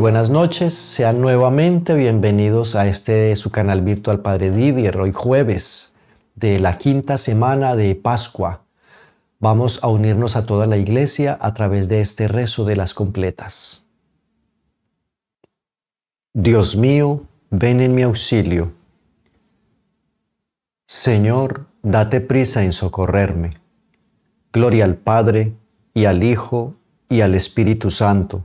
buenas noches, sean nuevamente bienvenidos a este su canal virtual Padre Didier, hoy jueves de la quinta semana de Pascua. Vamos a unirnos a toda la iglesia a través de este rezo de las completas. Dios mío, ven en mi auxilio. Señor, date prisa en socorrerme. Gloria al Padre, y al Hijo, y al Espíritu Santo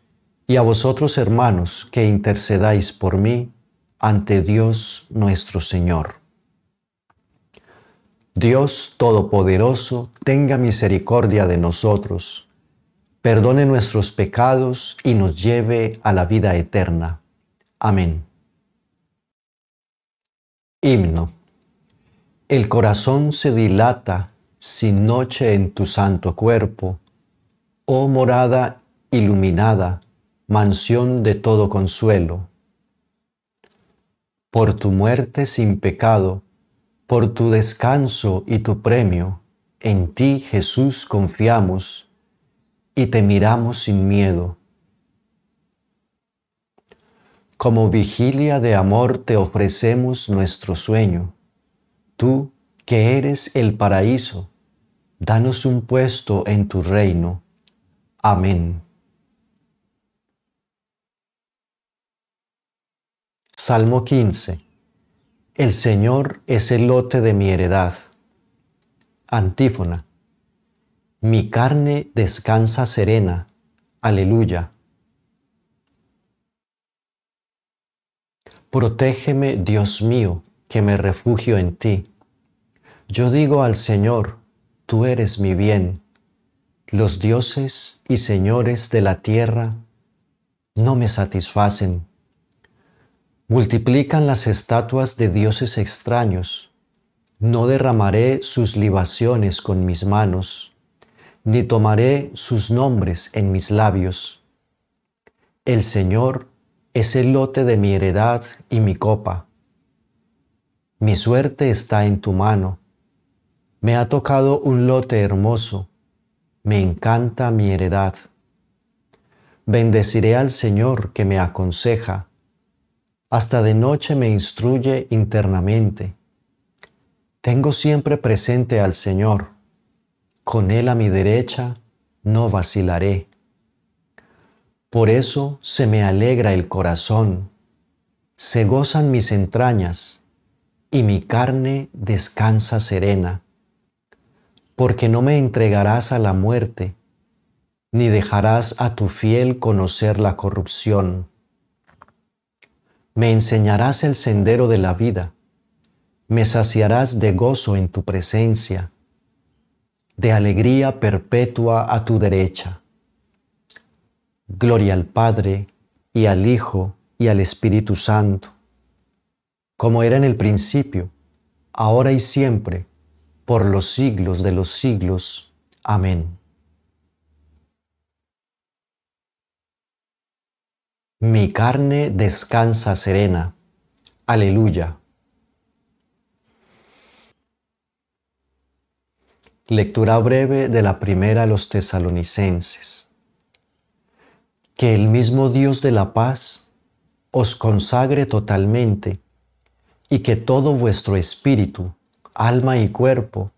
y a vosotros hermanos que intercedáis por mí ante Dios nuestro Señor. Dios Todopoderoso, tenga misericordia de nosotros, perdone nuestros pecados y nos lleve a la vida eterna. Amén. Himno. El corazón se dilata sin noche en tu santo cuerpo, oh morada iluminada mansión de todo consuelo. Por tu muerte sin pecado, por tu descanso y tu premio, en ti Jesús confiamos y te miramos sin miedo. Como vigilia de amor te ofrecemos nuestro sueño. Tú, que eres el paraíso, danos un puesto en tu reino. Amén. Salmo 15. El Señor es el lote de mi heredad. Antífona. Mi carne descansa serena. Aleluya. Protégeme, Dios mío, que me refugio en ti. Yo digo al Señor, tú eres mi bien. Los dioses y señores de la tierra no me satisfacen Multiplican las estatuas de dioses extraños. No derramaré sus libaciones con mis manos, ni tomaré sus nombres en mis labios. El Señor es el lote de mi heredad y mi copa. Mi suerte está en tu mano. Me ha tocado un lote hermoso. Me encanta mi heredad. Bendeciré al Señor que me aconseja hasta de noche me instruye internamente. Tengo siempre presente al Señor, con Él a mi derecha no vacilaré. Por eso se me alegra el corazón, se gozan mis entrañas, y mi carne descansa serena, porque no me entregarás a la muerte, ni dejarás a tu fiel conocer la corrupción. Me enseñarás el sendero de la vida. Me saciarás de gozo en tu presencia, de alegría perpetua a tu derecha. Gloria al Padre, y al Hijo, y al Espíritu Santo, como era en el principio, ahora y siempre, por los siglos de los siglos. Amén. Mi carne descansa serena. Aleluya. Lectura breve de la primera a los tesalonicenses. Que el mismo Dios de la paz os consagre totalmente y que todo vuestro espíritu, alma y cuerpo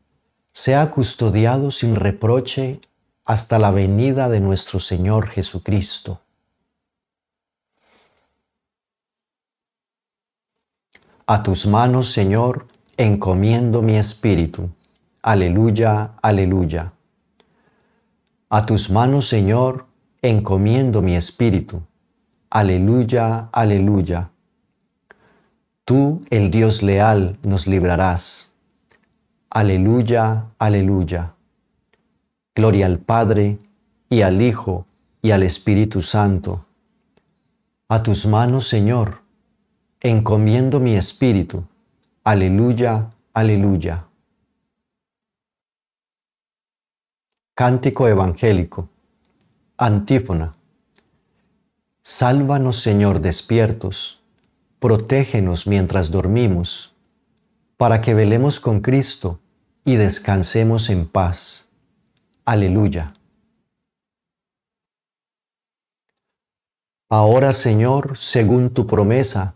sea custodiado sin reproche hasta la venida de nuestro Señor Jesucristo. A tus manos, Señor, encomiendo mi espíritu. Aleluya, aleluya. A tus manos, Señor, encomiendo mi espíritu. Aleluya, aleluya. Tú, el Dios leal, nos librarás. Aleluya, aleluya. Gloria al Padre, y al Hijo, y al Espíritu Santo. A tus manos, Señor, encomiendo mi espíritu. Aleluya, aleluya. Cántico Evangélico. Antífona. Sálvanos Señor despiertos, protégenos mientras dormimos, para que velemos con Cristo y descansemos en paz. Aleluya. Ahora Señor, según tu promesa,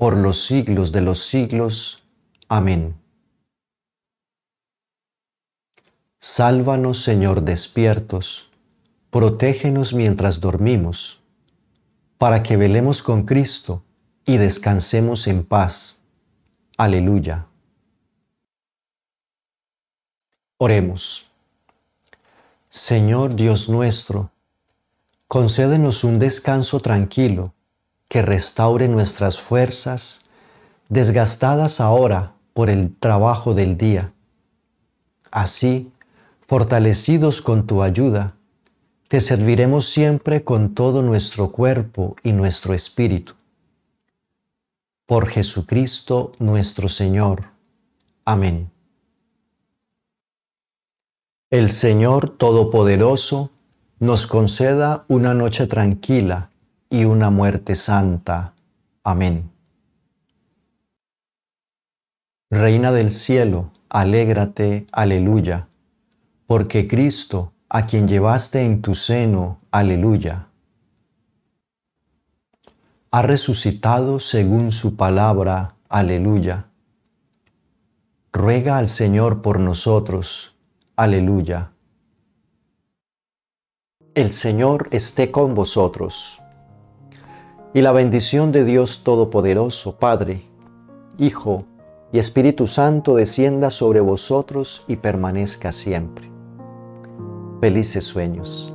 por los siglos de los siglos. Amén. Sálvanos, Señor, despiertos, protégenos mientras dormimos, para que velemos con Cristo y descansemos en paz. Aleluya. Oremos. Señor Dios nuestro, concédenos un descanso tranquilo que restaure nuestras fuerzas, desgastadas ahora por el trabajo del día. Así, fortalecidos con tu ayuda, te serviremos siempre con todo nuestro cuerpo y nuestro espíritu. Por Jesucristo nuestro Señor. Amén. El Señor Todopoderoso nos conceda una noche tranquila y una muerte santa. Amén. Reina del cielo, alégrate, aleluya, porque Cristo, a quien llevaste en tu seno, aleluya, ha resucitado según su palabra, aleluya. Ruega al Señor por nosotros, aleluya. El Señor esté con vosotros y la bendición de Dios Todopoderoso, Padre, Hijo y Espíritu Santo descienda sobre vosotros y permanezca siempre. Felices sueños.